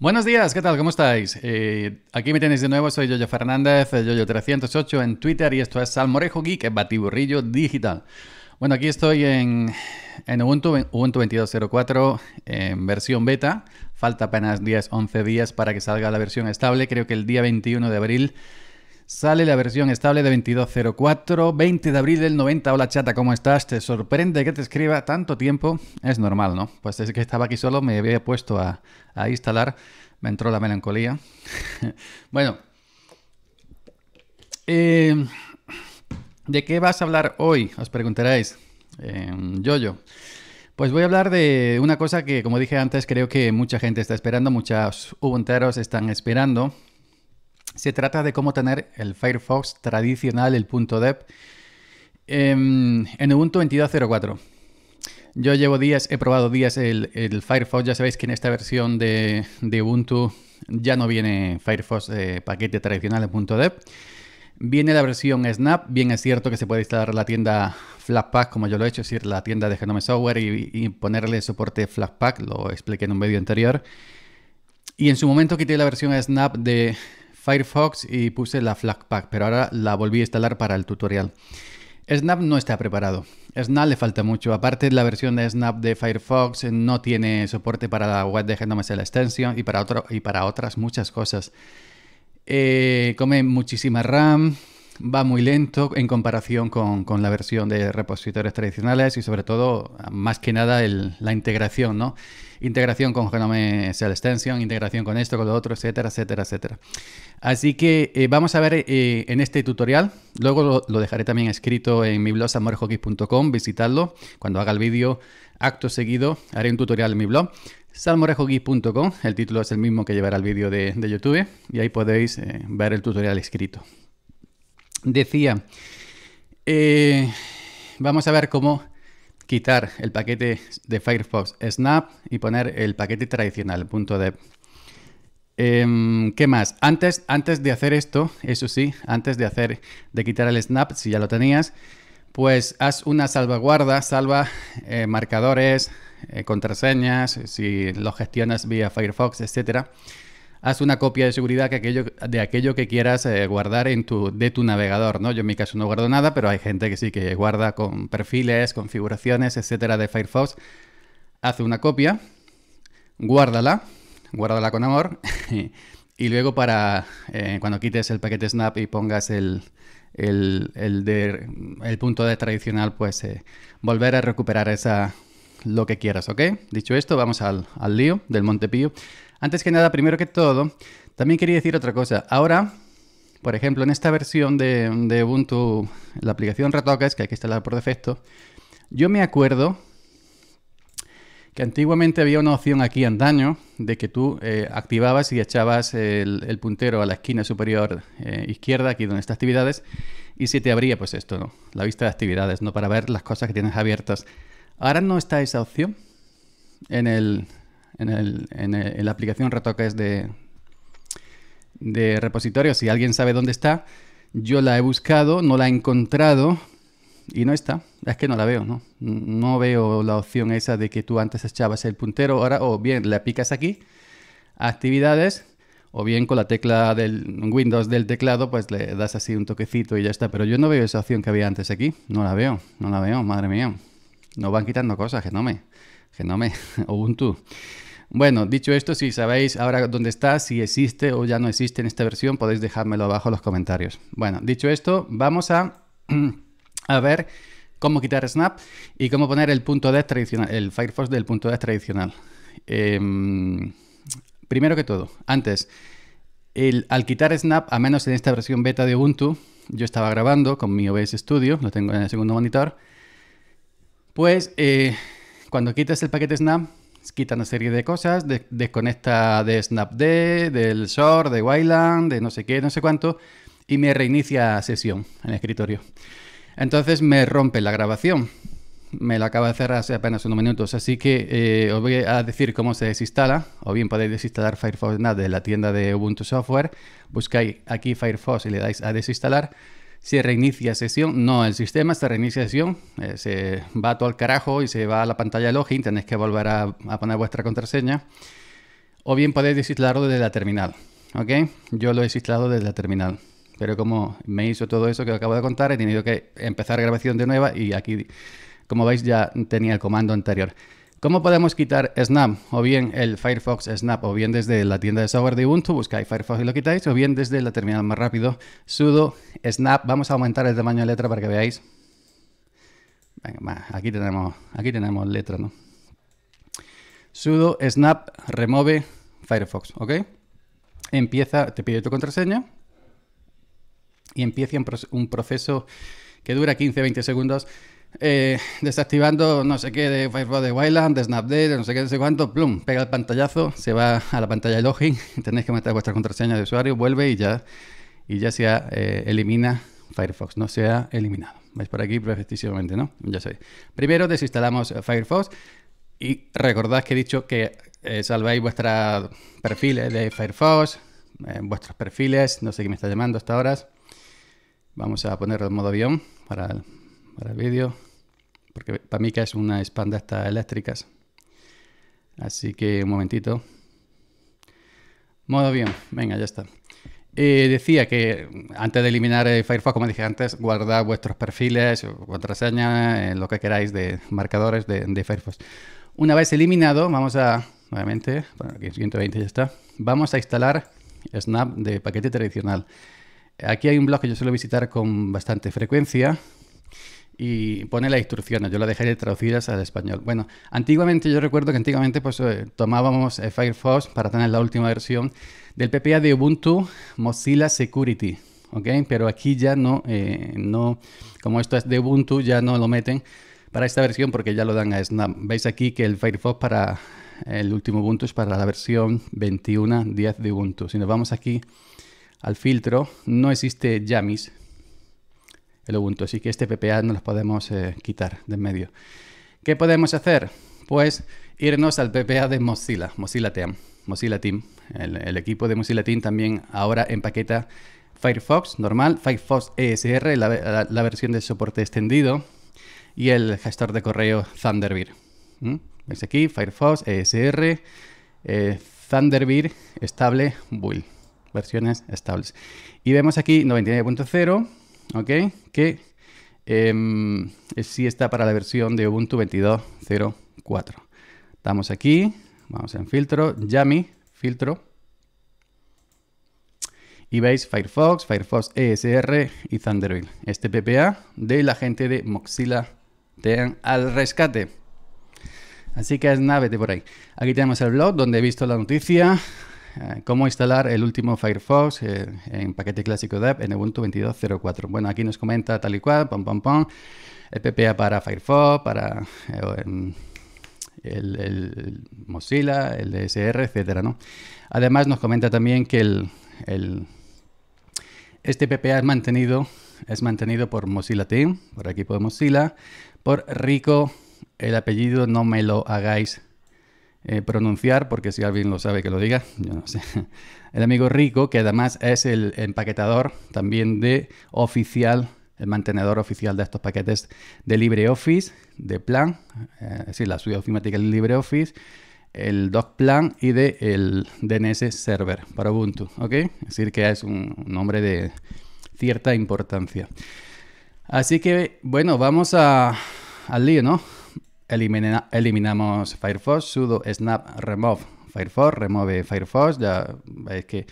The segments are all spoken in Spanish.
Buenos días, ¿qué tal? ¿Cómo estáis? Eh, aquí me tenéis de nuevo, soy Yoyo Fernández, eh, Yoyo308 en Twitter y esto es Salmorejo Geek, batiburrillo digital. Bueno, aquí estoy en, Ubuntu, en Ubuntu 22.04 en versión beta. Falta apenas 10, 11 días para que salga la versión estable. Creo que el día 21 de abril Sale la versión estable de 2204, 20 de abril del 90. Hola chata, ¿cómo estás? ¿Te sorprende que te escriba tanto tiempo? Es normal, ¿no? Pues es que estaba aquí solo, me había puesto a, instalar, me entró la melancolía. bueno. Eh, ¿De qué vas a hablar hoy? Os preguntaréis. Eh, Pues voy a hablar de una cosa que, como dije antes, creo que mucha gente está esperando, muchos ubunteros están esperando. Se trata de cómo tener el Firefox tradicional, el .deb, em, en, Ubuntu 22.04. Yo llevo días, he probado días el, Firefox. Ya sabéis que en esta versión de, Ubuntu ya no viene Firefox paquete tradicional en .deb. Viene la versión Snap. Bien es cierto que se puede instalar la tienda Flatpak, como yo lo he hecho, es decir, la tienda de Genome Software y, ponerle soporte Flatpak. Lo expliqué en un vídeo anterior. Y en su momento quité la versión Snap de, Firefox y puse la flagpack, pero ahora la volví a instalar para el tutorial. Snap no está preparado. Snap le falta mucho. Aparte, la versión de Snap de Firefox eh, no tiene soporte para la web de Genome Cell Extension y para, y para otras muchas cosas. Eh, come muchísima RAM, va muy lento en comparación con, la versión de repositorios tradicionales y sobre todo, más que nada, la integración, ¿no? Integración con Genome Cell Extension, integración con esto, con lo otro, etcétera, etcétera, etcétera. Así que eh, vamos a ver eh, en este tutorial, luego lo, dejaré también escrito en mi blog salmorejogis.com, visitadlo, cuando haga el vídeo, acto seguido, haré un tutorial en mi blog salmorejogis.com, el título es el mismo que llevará el vídeo de, YouTube y ahí podéis eh, ver el tutorial escrito decía, eh, vamos a ver cómo quitar el paquete de Firefox Snap y poner el paquete tradicional, punto em, ¿Qué más? Antes, antes de hacer esto, eso sí, antes de hacer, de quitar el snap, si ya lo tenías, pues haz una salvaguarda, salva eh, marcadores, eh, contraseñas, si lo gestionas vía Firefox, etcétera haz una copia de seguridad de aquello que quieras eh, guardar en tu, de tu navegador, ¿no? Yo en mi caso no guardo nada, pero hay gente que sí que guarda con perfiles, configuraciones, etcétera, de Firefox. Haz una copia, guárdala, guárdala con amor, y luego para eh, cuando quites el paquete Snap y pongas el, el, el, el punto de tradicional, pues eh, volver a recuperar esa lo que quieras, ¿ok? Dicho esto, vamos al, al lío del Montepío. Antes que nada, primero que todo, también quería decir otra cosa. Ahora, por ejemplo, en esta versión de, Ubuntu, la aplicación Retocas, que hay que instalar por defecto, yo me acuerdo que antiguamente había una opción aquí en Daño de que tú eh, activabas y echabas el, puntero a la esquina superior eh, izquierda, aquí donde está actividades, y se te abría pues esto, La vista de actividades, ¿no? Para ver las cosas que tienes abiertas. Ahora no está esa opción en el, en, el, en, la aplicación Retoques de, de repositorio. Si alguien sabe dónde está, yo la he buscado, no la he encontrado y no está. Es que no la veo, ¿no? No veo la opción esa de que tú antes echabas el puntero, ahora o bien le picas aquí, actividades, o bien con la tecla del Windows del teclado, pues le das así un toquecito y ya está. Pero yo no veo esa opción que había antes aquí, no la veo, no la veo, madre mía. Nos van quitando cosas, genome, genome, Ubuntu. Bueno, dicho esto, si sabéis ahora dónde está, si existe o ya no existe en esta versión, podéis dejármelo abajo en los comentarios. Bueno, dicho esto, vamos a, ver cómo quitar Snap y cómo poner el punto de tradicional, el Firefox del punto de tradicional. Em, primero que todo, antes, al quitar Snap, a menos en esta versión beta de Ubuntu, yo estaba grabando con mi OBS Studio, lo tengo en el segundo monitor, pues eh, cuando quitas el paquete Snap, quita una serie de cosas, desconecta de SnapD, del SOR, de Wayland, de no sé qué, no sé cuánto, y me reinicia sesión en el escritorio. Entonces me rompe la grabación. Me la acaba de cerrar hace apenas unos minutos, así que eh, os voy a decir cómo se desinstala, o bien podéis desinstalar Firefox NAT de la tienda de Ubuntu Software, buscáis aquí Firefox y le dais a desinstalar, si reinicia sesión. No, el sistema se reinicia sesión, eh, se va todo al carajo y se va a la pantalla de login, tenéis que volver a, poner vuestra contraseña. O bien podéis desinstalarlo desde la terminal, Yo lo he desinstalado desde la terminal. Pero como me hizo todo eso que acabo de contar, he tenido que empezar grabación de nueva y aquí, como veis, ya tenía el comando anterior. ¿Cómo podemos quitar Snap? O bien el Firefox Snap, o bien desde la tienda de software de Ubuntu, buscáis Firefox y lo quitáis, o bien desde la terminal más rápido, sudo Snap. Vamos a aumentar el tamaño de letra para que veáis. aquí tenemos, aquí tenemos letra, ¿no? Sudo Snap remove Firefox, ¿ok? Empieza, te pide tu contraseña y empieza un proceso que dura 15-20 segundos eh, desactivando no sé qué de Firefox de Wildland, de Snapdate, no sé qué, no sé cuánto, plum, pega el pantallazo, se va a la pantalla de login, tenéis que meter vuestra contraseña de usuario, vuelve y ya, y ya se eh, elimina Firefox, no se ha eliminado. vais por aquí? Perfectísimamente, ¿no? Ya sé. Primero desinstalamos Firefox y recordad que he dicho que eh, salváis vuestros perfiles de Firefox, vuestros perfiles, no sé qué me está llamando hasta ahora. Vamos a ponerlo en modo avión para el vídeo porque para mí que es una de estas eléctricas. Así que un momentito. Modo bien, venga, ya está. Eh, decía que antes de eliminar Firefox, como dije antes, guardad vuestros perfiles, contraseñas, eh, lo que queráis de marcadores de, Firefox. Una vez eliminado, vamos a, nuevamente, aquí 120 ya está, vamos a instalar Snap de paquete tradicional. Aquí hay un blog que yo suelo visitar con bastante frecuencia, y pone las instrucciones. Yo las dejaré traducidas al español. Bueno, antiguamente, yo recuerdo que antiguamente pues, eh, tomábamos eh, Firefox para tener la última versión del PPA de Ubuntu Mozilla Security. ¿ok? Pero aquí ya no, eh, no, como esto es de Ubuntu, ya no lo meten para esta versión porque ya lo dan a Snap. Veis aquí que el Firefox para el último Ubuntu es para la versión 21.10 de Ubuntu. Si nos vamos aquí al filtro, no existe Yamis, el Ubuntu. Así que este PPA no lo podemos eh, quitar de en medio. ¿Qué podemos hacer? Pues irnos al PPA de Mozilla, Mozilla Team. Mozilla Team. El, equipo de Mozilla Team también ahora empaqueta Firefox normal, Firefox ESR, la, versión de soporte extendido, y el gestor de correo Thunderbird. Es aquí, Firefox ESR, eh, Thunderbird estable build, versiones estables. Y vemos aquí 99.0 ¿ok? Que em, si está para la versión de Ubuntu 22.04. Estamos aquí, vamos en filtro, Yami, filtro. Y veis Firefox, Firefox ESR y Thunderbird. Este PPA de la gente de Mozilla al rescate. Así que es nave de por ahí. Aquí tenemos el blog donde he visto la noticia, eh, cómo instalar el último Firefox eh, en paquete clásico de app en Ubuntu 22.04. Bueno, aquí nos comenta tal y cual, pam, pam, pam, el PPA para Firefox, para eh, el, Mozilla, el DSR, etcétera, ¿no? Además nos comenta también que este PPA es mantenido, es mantenido por Mozilla Team, por equipo de Mozilla, por Rico, el apellido no me lo hagáis eh, pronunciar, porque si alguien lo sabe que lo diga, yo no sé. El amigo Rico, que además es el empaquetador también de oficial, el mantenedor oficial de estos paquetes de LibreOffice, de Plan, es eh, decir, la suite ofimática de LibreOffice, el plan y de el DNS Server para Ubuntu, ¿ok? Es decir, que es un nombre de cierta importancia. Así que, bueno, vamos a, al lío, ¿no? Elimina, eliminamos Firefox, sudo snap remove Firefox, remove Firefox, ya veis que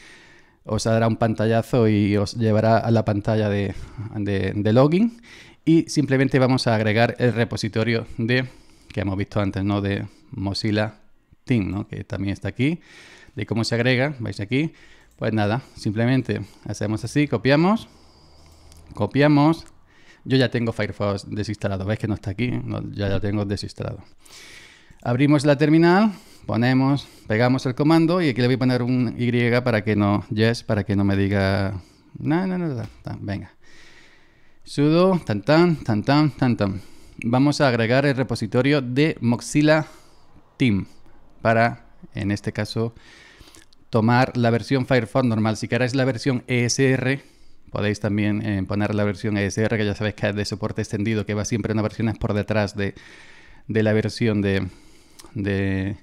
os dará un pantallazo y os llevará a la pantalla de, de login y simplemente vamos a agregar el repositorio de que hemos visto antes, ¿no? De Mozilla Team, ¿no? Que también está aquí. De cómo se agrega, veis aquí. Pues nada, simplemente hacemos así, copiamos, copiamos, yo ya tengo Firefox desinstalado. ¿Veis que no está aquí? ya lo tengo desinstalado. Abrimos la terminal, ponemos, pegamos el comando y aquí le voy a poner un Y para que no, yes, para que no me diga... nada, no, no, venga. Sudo, tan tan, tan tan, tan tan. Vamos a agregar el repositorio de Mozilla Team para, en este caso, tomar la versión Firefox normal. Si queréis la versión ESR, Podéis también eh, poner la versión ESR, que ya sabéis que es de soporte extendido, que va siempre una versión por detrás de, la versión de, de,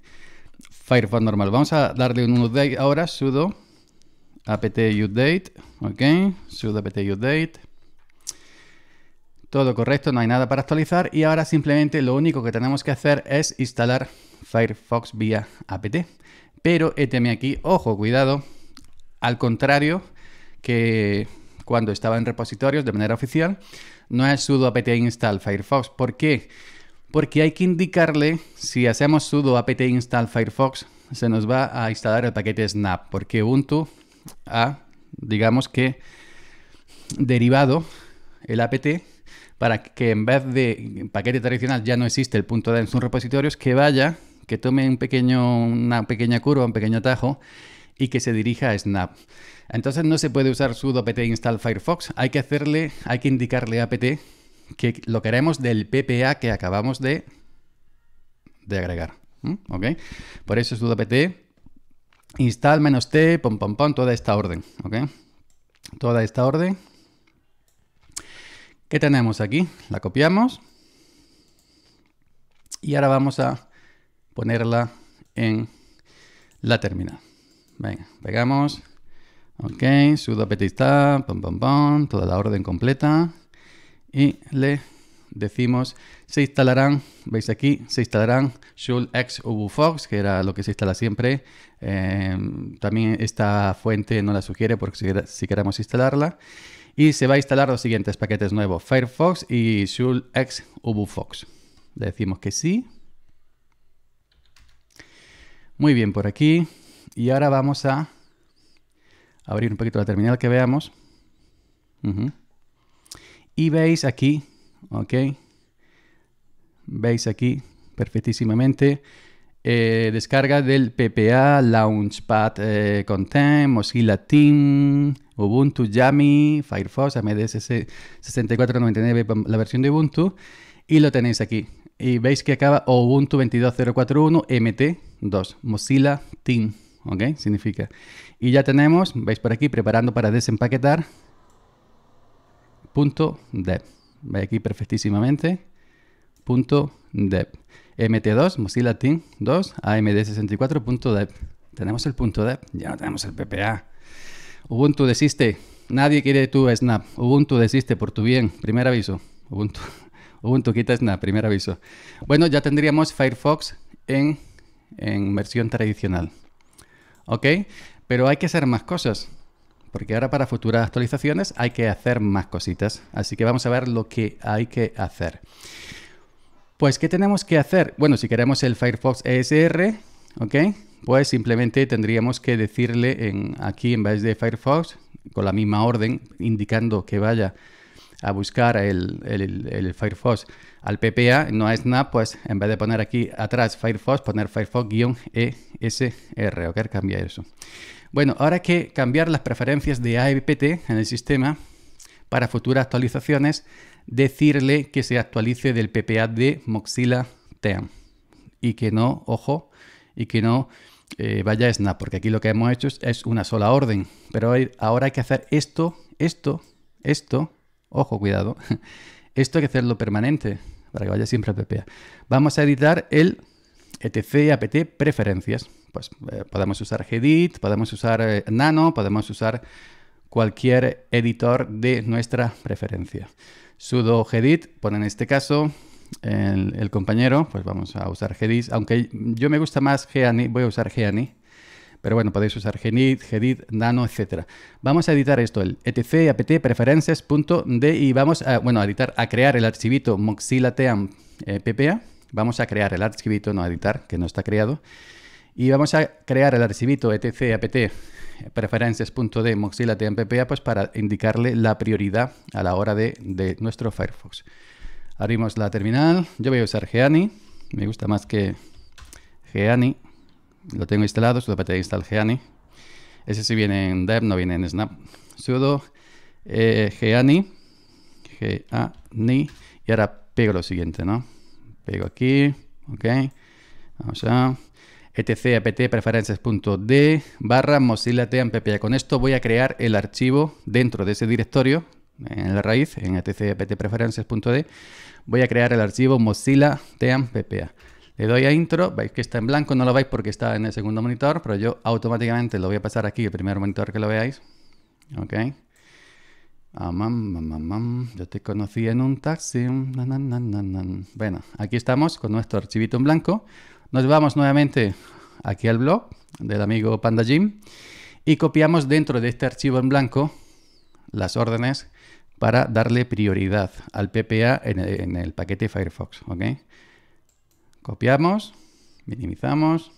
Firefox normal. Vamos a darle un update ahora, sudo apt update, ok, sudo apt update. Todo correcto, no hay nada para actualizar y ahora simplemente lo único que tenemos que hacer es instalar Firefox vía apt. Pero éteme aquí, ojo, cuidado, al contrario que cuando estaba en repositorios de manera oficial, no es sudo apt install Firefox. ¿Por qué? Porque hay que indicarle si hacemos sudo apt install Firefox, se nos va a instalar el paquete snap, porque Ubuntu ha, digamos que, derivado el apt para que en vez de paquete tradicional ya no existe el punto de en sus repositorios, que vaya, que tome un pequeño, una pequeña curva, un pequeño atajo y que se dirija a Snap. Entonces no se puede usar sudo apt install Firefox, hay que hacerle, hay que indicarle a apt que lo queremos del ppa que acabamos de, de agregar. Por eso sudo apt install menos t, pom pom pom, toda esta orden. ¿Ok? Toda esta orden. ¿Qué tenemos aquí? La copiamos. Y ahora vamos a ponerla en la terminal. Venga, pegamos. Ok, sudo petista, pom pom toda la orden completa. Y le decimos, se instalarán, veis aquí, se instalarán Shul X Fox, que era lo que se instala siempre. Em, también esta fuente no la sugiere porque si, si, queremos instalarla. Y se va a instalar los siguientes paquetes nuevos, Firefox y Shul X Fox. Le decimos que sí. Muy bien, por aquí y ahora vamos a abrir un poquito la terminal que veamos. Y veis aquí, ok, veis aquí perfectísimamente eh, descarga del PPA, Launchpad eh, Content, Mozilla Team, Ubuntu Yami, Firefox, AMD 6499, la versión de Ubuntu, y lo tenéis aquí. Y veis que acaba Ubuntu 22041 MT2, Mozilla Team. ¿ok? Significa. Y ya tenemos, veis por aquí, preparando para desempaquetar, punto Veis aquí perfectísimamente, punto MT2, Mozilla Team 2, amd 64deb Tenemos el punto ya no tenemos el PPA. Ubuntu desiste, nadie quiere tu snap. Ubuntu desiste por tu bien, primer aviso. Ubuntu, Ubuntu quita snap, primer aviso. Bueno, ya tendríamos Firefox en versión tradicional. ¿ok? Pero hay que hacer más cosas, porque ahora para futuras actualizaciones hay que hacer más cositas. Así que vamos a ver lo que hay que hacer. Pues, ¿qué tenemos que hacer? Bueno, si queremos el Firefox ESR, ¿ok? Pues simplemente tendríamos que decirle en, aquí en vez de Firefox, con la misma orden, indicando que vaya a buscar el, el, el Firefox al PPA, no a Snap, pues en vez de poner aquí atrás Firefox, poner Firefox-ESR, ¿ok? Cambia eso. Bueno, ahora hay que cambiar las preferencias de AEPT en el sistema para futuras actualizaciones, decirle que se actualice del PPA de Mozilla Team y que no, ojo, y que no eh, vaya a Snap, porque aquí lo que hemos hecho es, una sola orden, pero ahora hay que hacer esto, esto, esto, ojo, cuidado, esto hay que hacerlo permanente para que vaya siempre a PPA. Vamos a editar el etc apt preferencias. Pues eh, podemos usar Gedit, podemos usar eh, Nano, podemos usar cualquier editor de nuestra preferencia. Sudo Gedit, pone en este caso el, compañero, pues vamos a usar Gedit, aunque yo me gusta más Geani, voy a usar Geani pero bueno, podéis usar Genit, Gedit, Nano, etcétera. Vamos a editar esto, el etc, apt, preferences.d y vamos a, bueno, editar, a crear el archivito Mozilla eh, Vamos a crear el archivito, no a editar, que no está creado. Y vamos a crear el archivito etc, apt, preferences.d Mozilla pues para indicarle la prioridad a la hora de, de, nuestro Firefox. Abrimos la terminal. Yo voy a usar Geani. Me gusta más que Geani. Lo tengo instalado, sudo apt install geani. Ese sí viene en dev, no viene en snap. Sudo eh, geani, y ahora pego lo siguiente, ¿no? Pego aquí, ok. Vamos a etc apt preferences.d barra mozilla tmppa. Con esto voy a crear el archivo dentro de ese directorio, en la raíz, en etc apt preferences.d. Voy a crear el archivo mozilla tmppa. Le doy a intro, veis que está en blanco, no lo veis porque está en el segundo monitor, pero yo automáticamente lo voy a pasar aquí, el primer monitor que lo veáis. Ok. Yo te conocí en un taxi. Bueno, aquí estamos con nuestro archivito en blanco. Nos vamos nuevamente aquí al blog del amigo Panda Jim y copiamos dentro de este archivo en blanco las órdenes para darle prioridad al PPA en el, paquete Firefox. ¿ok? Copiamos, minimizamos,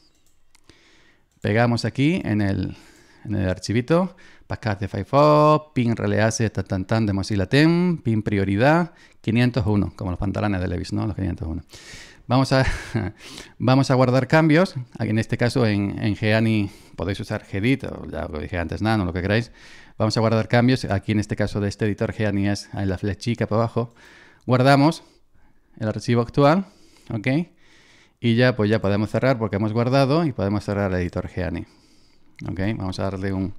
pegamos aquí en el, en el archivito, Pascal de Firefox, pin release, tan tan tan de Mozilla Tem, pin prioridad, 501, como los pantalones de Levis, ¿no? Los 501. Vamos a, vamos a guardar cambios, aquí en este caso en, en Geani podéis usar Gedit, ya lo dije antes, Nano, lo que queráis. Vamos a guardar cambios, aquí en este caso de este editor Geani es hay la flechica para abajo. Guardamos el archivo actual, ¿ok? Y ya, pues ya podemos cerrar porque hemos guardado y podemos cerrar el editor geani Ok, vamos a darle un,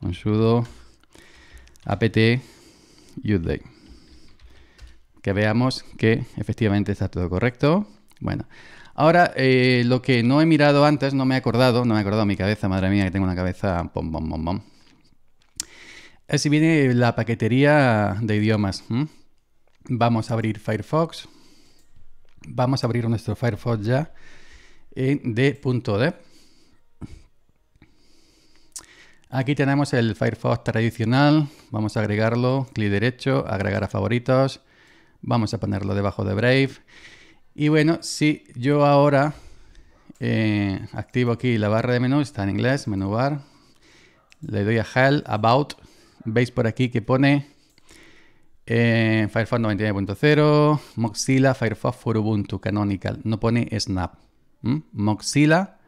un sudo apt Uday Que veamos que efectivamente está todo correcto. Bueno, ahora eh, lo que no he mirado antes, no me he acordado, no me he acordado mi cabeza, madre mía, que tengo una cabeza pom pom pom pom. Así viene la paquetería de idiomas. Vamos a abrir Firefox. Vamos a abrir nuestro Firefox ya en eh, de Aquí tenemos el Firefox tradicional. Vamos a agregarlo, clic derecho, agregar a favoritos. Vamos a ponerlo debajo de Brave. Y bueno, si yo ahora eh, activo aquí la barra de menú, está en inglés, menú bar, le doy a Help, About, veis por aquí que pone eh, Firefox 99.0, Mozilla, Firefox for Ubuntu, Canonical, no pone Snap. Mozilla,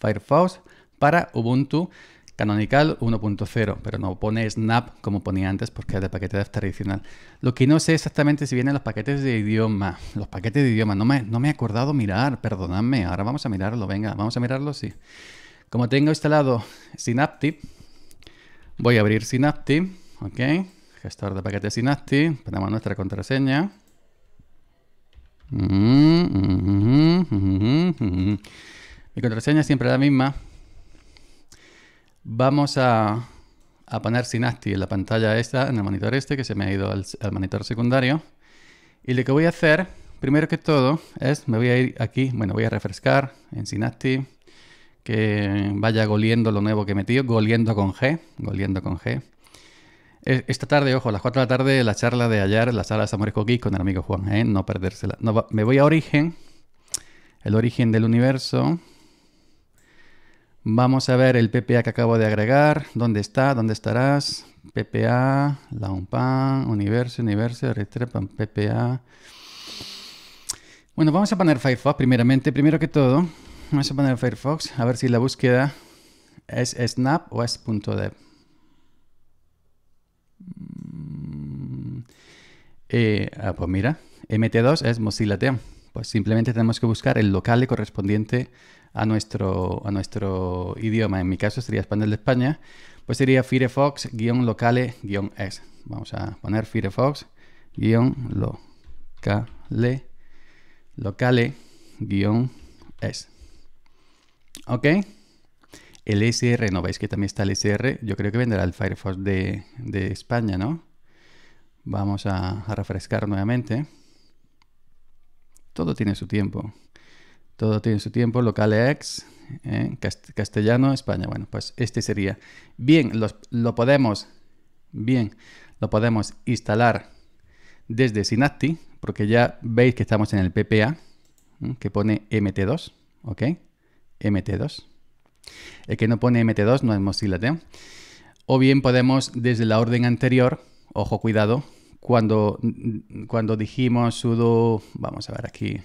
Firefox para Ubuntu, Canonical 1.0, pero no pone Snap como ponía antes porque es de paquete de tradicional. Lo que no sé exactamente si vienen los paquetes de idioma. Los paquetes de idioma, no me, no me he acordado mirar, perdonadme. Ahora vamos a mirarlo, venga, vamos a mirarlo, sí. Como tengo instalado Synaptic, voy a abrir Synaptic, ok gestor de paquetes Synaptic, ponemos nuestra contraseña. Mm, mm, mm, Mi contraseña siempre es la misma. Vamos a, poner Synaptic en la pantalla esta, en el monitor este, que se me ha ido al, monitor secundario. Y lo que voy a hacer, primero que todo, es, me voy a ir aquí, bueno, voy a refrescar en Synaptic que vaya goliendo lo nuevo que he metido, goliendo con G, goliendo con G. Esta tarde, ojo, a las 4 de la tarde, la charla de ayer, la sala de Samuel Geek con el amigo Juan, ¿eh? no perdérsela. me voy a Origen, el origen del universo. Vamos a ver el PPA que acabo de agregar, dónde está, dónde estarás. PPA, la UNPAN, universo, universo, retrepan, PPA. Bueno, vamos a poner Firefox primeramente, primero que todo. Vamos a poner Firefox, a ver si la búsqueda es snap o es .dev. Eh, ah, pues mira, MT2 es Mozilla Team. Pues simplemente tenemos que buscar el local correspondiente a nuestro, a nuestro idioma. En mi caso sería español de España. Pues sería firefox-locale-es. Vamos a poner firefox-locale-es. Locale-es. Ok. El SR, no veis que también está el SR. Yo creo que vendrá el Firefox de España, ¿no? Vamos a, refrescar nuevamente. Todo tiene su tiempo. Todo tiene su tiempo. Localex, ¿eh? castellano, España. Bueno, pues este sería. Bien, lo podemos. Bien, lo podemos instalar desde Synaptic, porque ya veis que estamos en el PPA, ¿eh? que pone MT2, ¿ok? MT2. El que no pone MT2 no es Mozilla O bien podemos desde la orden anterior, ojo cuidado, cuando, cuando dijimos sudo, vamos a ver aquí,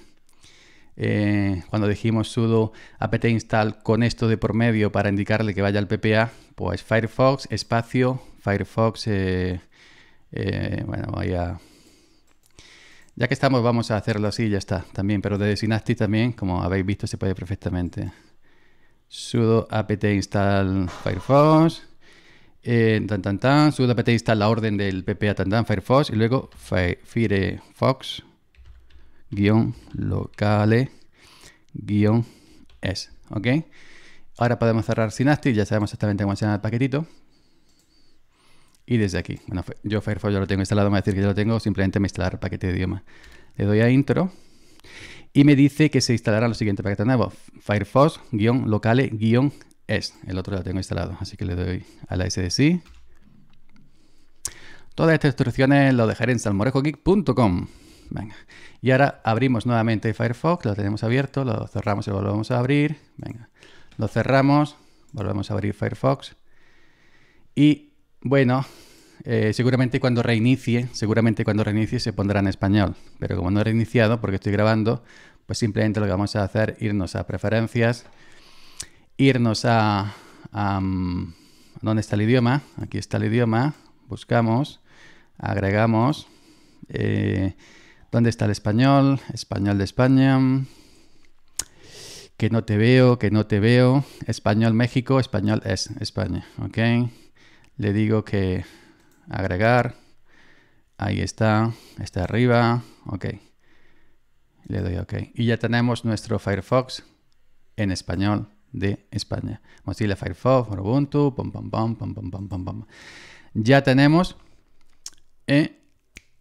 eh, cuando dijimos sudo apt install con esto de por medio para indicarle que vaya al PPA, pues Firefox, espacio, Firefox, eh, eh, bueno, vaya... Ya que estamos, vamos a hacerlo así y ya está, también, pero desde Synaptic también, como habéis visto, se puede perfectamente. sudo apt install Firefox eh, tan, tan, tan. Sudo apt install la orden del pp tan, tan, Firefox y luego Firefox guión locale guión es. ¿Ok? Ahora podemos cerrar Synaptic, ya sabemos exactamente cómo se llama el paquetito. Y desde aquí, bueno, yo Firefox ya lo tengo instalado, me va a decir que ya lo tengo, simplemente me instalar el paquete de idioma. Le doy a intro y me dice que se instalará los siguiente paquete nuevo firefox guión locale guión es. Este, el otro lo tengo instalado, así que le doy a la SDC. Todas estas instrucciones lo dejaré en salmorejogeek.com. Venga. Y ahora abrimos nuevamente Firefox, lo tenemos abierto, lo cerramos y volvemos a abrir. Venga. Lo cerramos, volvemos a abrir Firefox. Y bueno, eh, seguramente cuando reinicie, seguramente cuando reinicie se pondrá en español. Pero como no he reiniciado porque estoy grabando, pues simplemente lo que vamos a hacer es irnos a preferencias, irnos a, mm, ¿Dónde está el idioma? Aquí está el idioma. Buscamos, agregamos. Eh, ¿Dónde está el español? Español de España. Que no te veo, que no te veo. Español México, español es España. ¿Ok? Le digo que agregar. Ahí está, está arriba. Ok. Le doy OK. Y ya tenemos nuestro Firefox en español de España. Mozilla Firefox, Ubuntu, Ya tenemos eh,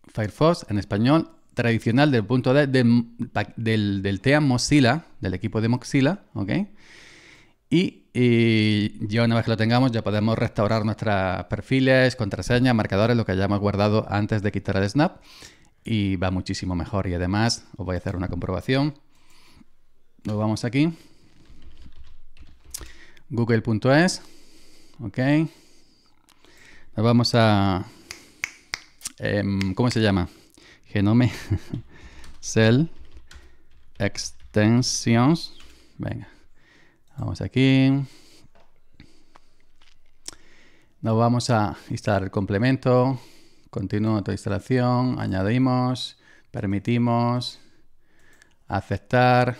Firefox en español tradicional del punto de, del, TEA Mozilla, del equipo de Mozilla, ¿ok? Y, ya una vez que lo tengamos, ya podemos restaurar nuestros perfiles, contraseñas, marcadores, lo que hayamos guardado antes de quitar el snap. Y va muchísimo mejor. Y además, os voy a hacer una comprobación. Nos vamos aquí google.es. Ok. Nos vamos a. Em, ¿Cómo se llama? Genome Cell Extensions. Venga. Vamos aquí. Nos vamos a instalar el complemento. Continúa instalación, Añadimos. Permitimos. Aceptar.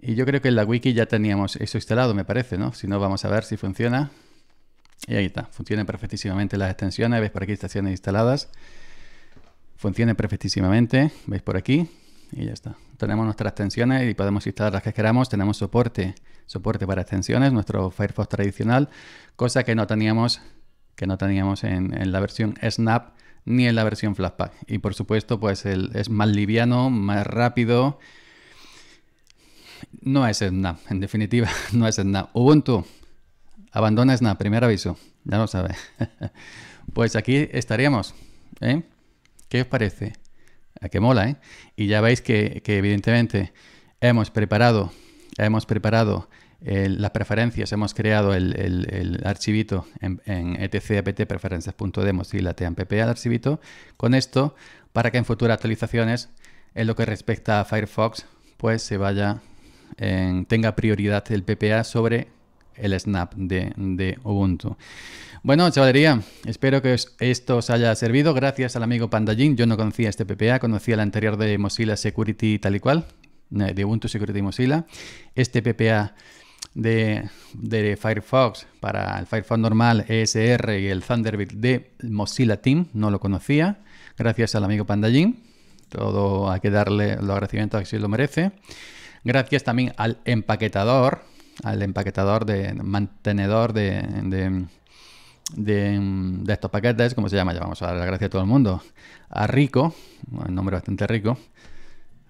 Y yo creo que en la wiki ya teníamos eso instalado, me parece, ¿no? Si no, vamos a ver si funciona. Y ahí está, funcionan perfectísimamente las extensiones. Ves por aquí estaciones instaladas. Funcionan perfectísimamente. Veis por aquí. Y ya está. Tenemos nuestras extensiones y podemos instalar las que queramos. Tenemos soporte, soporte para extensiones, nuestro Firefox tradicional, cosa que no teníamos, que no teníamos en, la versión Snap ni en la versión flashback. Y por supuesto, pues el, es más liviano, más rápido no es Snap, en definitiva, no es Snap. Ubuntu, abandona Snap, primer aviso, ya lo sabes. pues aquí estaríamos. ¿eh? ¿Qué os parece? A que mola, ¿eh? Y ya veis que, evidentemente hemos preparado, hemos preparado eh, las preferencias, hemos creado el, archivito en, etcpt-preferencias.demos y la tmpp al archivito con esto para que en futuras actualizaciones en lo que respecta a Firefox pues se vaya tenga prioridad el PPA sobre el snap de, Ubuntu. Bueno, chavalería, espero que esto os haya servido. Gracias al amigo Pandajin. Yo no conocía este PPA, conocía el anterior de Mozilla Security tal y cual, eh, de Ubuntu Security Mozilla. Este PPA de, Firefox para el Firefox normal ESR y el Thunderbird de Mozilla Team, no lo conocía. Gracias al amigo Pandajin. Todo hay que darle los agradecimientos a que si lo merece. Gracias también al empaquetador, al empaquetador de mantenedor de, de, estos paquetes, ¿cómo se llama? Ya vamos a dar las gracias a todo el mundo. A Rico, un nombre bastante rico.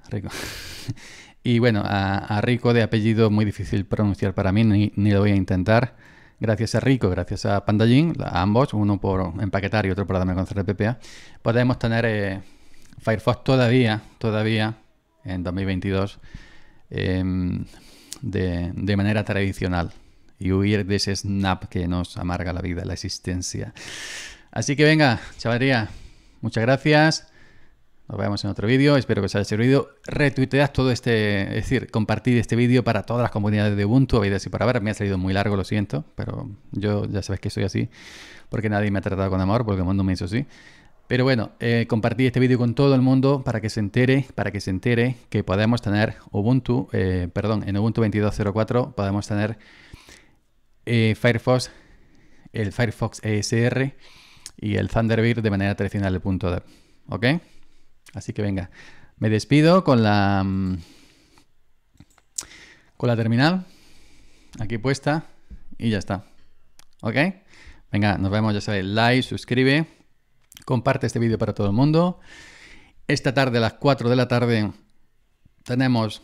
Rico. Y bueno, a, Rico de apellido muy difícil pronunciar para mí, ni, lo voy a intentar. Gracias a Rico, gracias a Pandallín, a ambos, uno por empaquetar y otro por darme conocer el PPA, podemos tener eh, Firefox todavía, todavía, en 2022, Em, de, manera tradicional y huir de ese snap que nos amarga la vida, la existencia. Así que venga, chavalería, muchas gracias. Nos vemos en otro vídeo. Espero que os haya servido. Retuitead todo este, es decir, compartid este vídeo para todas las comunidades de Ubuntu, habidas y por ver Me ha salido muy largo, lo siento, pero yo ya sabéis que soy así, porque nadie me ha tratado con amor, porque el mundo me hizo así. Pero bueno, eh, compartí este vídeo con todo el mundo para que se entere, para que se entere que podemos tener Ubuntu, eh, perdón, en Ubuntu 22.04 podemos tener eh, Firefox, el Firefox ESR y el Thunderbird de manera tradicional punto de. ¿ok? Así que venga, me despido con la mm, con la terminal aquí puesta y ya está, ¿ok? Venga, nos vemos, ya sabéis, like, suscribe Comparte este vídeo para todo el mundo. Esta tarde, a las 4 de la tarde, tenemos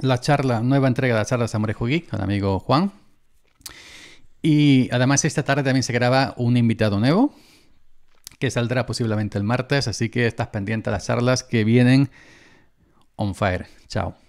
la charla, nueva entrega de las charlas Samurai Hugi con amigo Juan. Y además esta tarde también se graba un invitado nuevo que saldrá posiblemente el martes, así que estás pendiente a las charlas que vienen on fire. Chao.